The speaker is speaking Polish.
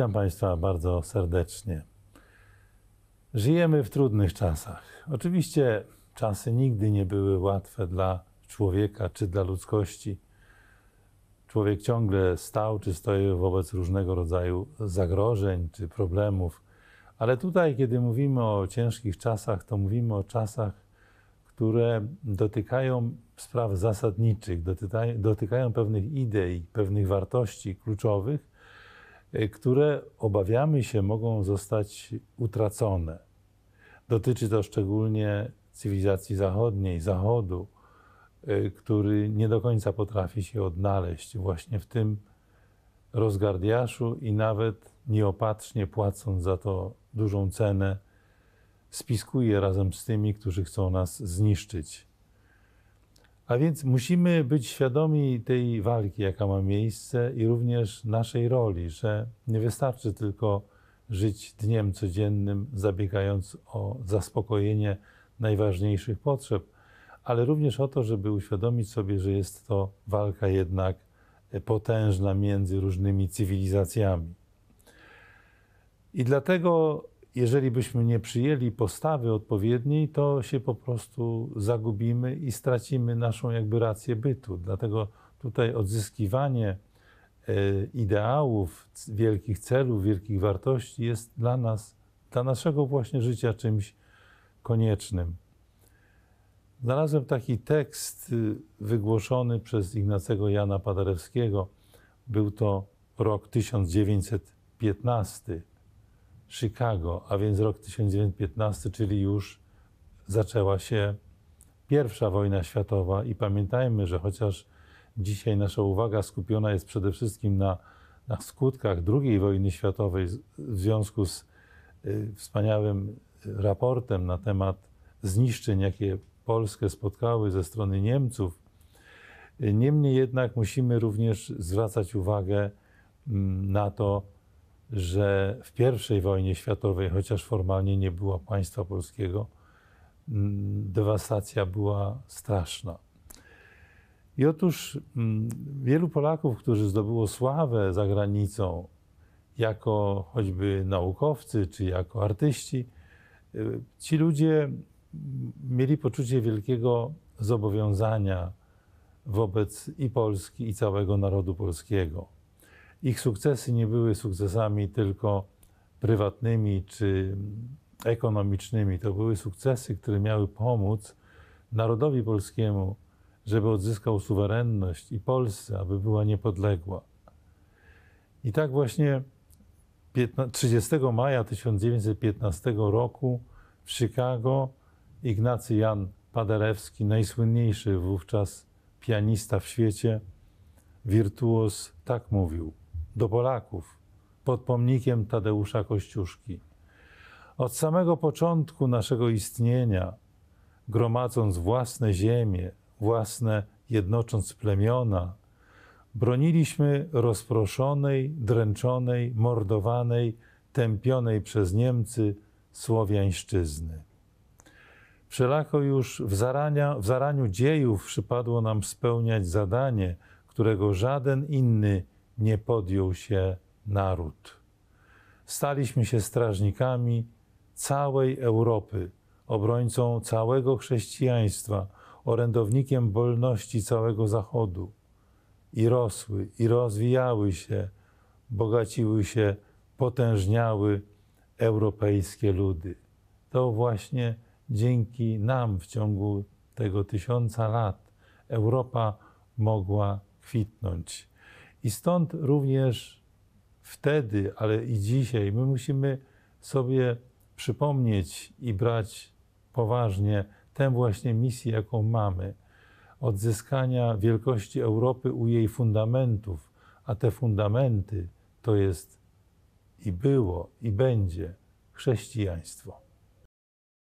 Witam Państwa bardzo serdecznie. Żyjemy w trudnych czasach. Oczywiście czasy nigdy nie były łatwe dla człowieka czy dla ludzkości. Człowiek ciągle stał czy stoi wobec różnego rodzaju zagrożeń czy problemów. Ale tutaj, kiedy mówimy o ciężkich czasach, to mówimy o czasach, które dotykają spraw zasadniczych, dotykają pewnych idei, pewnych wartości kluczowych, Y, które obawiamy się mogą zostać utracone. Dotyczy to szczególnie cywilizacji zachodniej, Zachodu, y, który nie do końca potrafi się odnaleźć właśnie w tym rozgardiaszu i nawet nieopatrznie płacąc za to dużą cenę, spiskuje razem z tymi, którzy chcą nas zniszczyć. A więc musimy być świadomi tej walki, jaka ma miejsce i również naszej roli, że nie wystarczy tylko żyć dniem codziennym, zabiegając o zaspokojenie najważniejszych potrzeb, ale również o to, żeby uświadomić sobie, że jest to walka jednak potężna między różnymi cywilizacjami. I dlatego jeżeli byśmy nie przyjęli postawy odpowiedniej, to się po prostu zagubimy i stracimy naszą jakby rację bytu. Dlatego tutaj odzyskiwanie e, ideałów, wielkich celów, wielkich wartości jest dla nas, dla naszego właśnie życia czymś koniecznym. Znalazłem taki tekst y, wygłoszony przez Ignacego Jana Paderewskiego. Był to rok 1915. Chicago, a więc rok 1915, czyli już zaczęła się pierwsza wojna światowa i pamiętajmy, że chociaż dzisiaj nasza uwaga skupiona jest przede wszystkim na, na skutkach II wojny światowej w związku z y, wspaniałym raportem na temat zniszczeń, jakie Polskę spotkały ze strony Niemców, y, Niemniej jednak musimy również zwracać uwagę mm, na to, że w I wojnie światowej, chociaż formalnie nie było państwa polskiego, mm, dewastacja była straszna. I otóż mm, wielu Polaków, którzy zdobyło sławę za granicą, jako choćby naukowcy czy jako artyści, y, ci ludzie mm, mieli poczucie wielkiego zobowiązania wobec i Polski, i całego narodu polskiego ich sukcesy nie były sukcesami tylko prywatnymi czy ekonomicznymi. To były sukcesy, które miały pomóc narodowi polskiemu, żeby odzyskał suwerenność i Polsce, aby była niepodległa. I tak właśnie 30 maja 1915 roku w Chicago Ignacy Jan Paderewski, najsłynniejszy wówczas pianista w świecie, wirtuos, tak mówił do Polaków pod pomnikiem Tadeusza Kościuszki. Od samego początku naszego istnienia, gromadząc własne ziemie, własne jednocząc plemiona, broniliśmy rozproszonej, dręczonej, mordowanej, tępionej przez Niemcy słowiańszczyzny. Wszelako już w, zarania, w zaraniu dziejów przypadło nam spełniać zadanie, którego żaden inny nie podjął się naród. Staliśmy się strażnikami całej Europy, obrońcą całego chrześcijaństwa, orędownikiem wolności całego Zachodu. I rosły, i rozwijały się, bogaciły się, potężniały europejskie ludy. To właśnie dzięki nam w ciągu tego tysiąca lat Europa mogła kwitnąć. I stąd również wtedy, ale i dzisiaj, my musimy sobie przypomnieć i brać poważnie tę właśnie misję, jaką mamy odzyskania wielkości Europy u jej fundamentów, a te fundamenty to jest i było, i będzie chrześcijaństwo.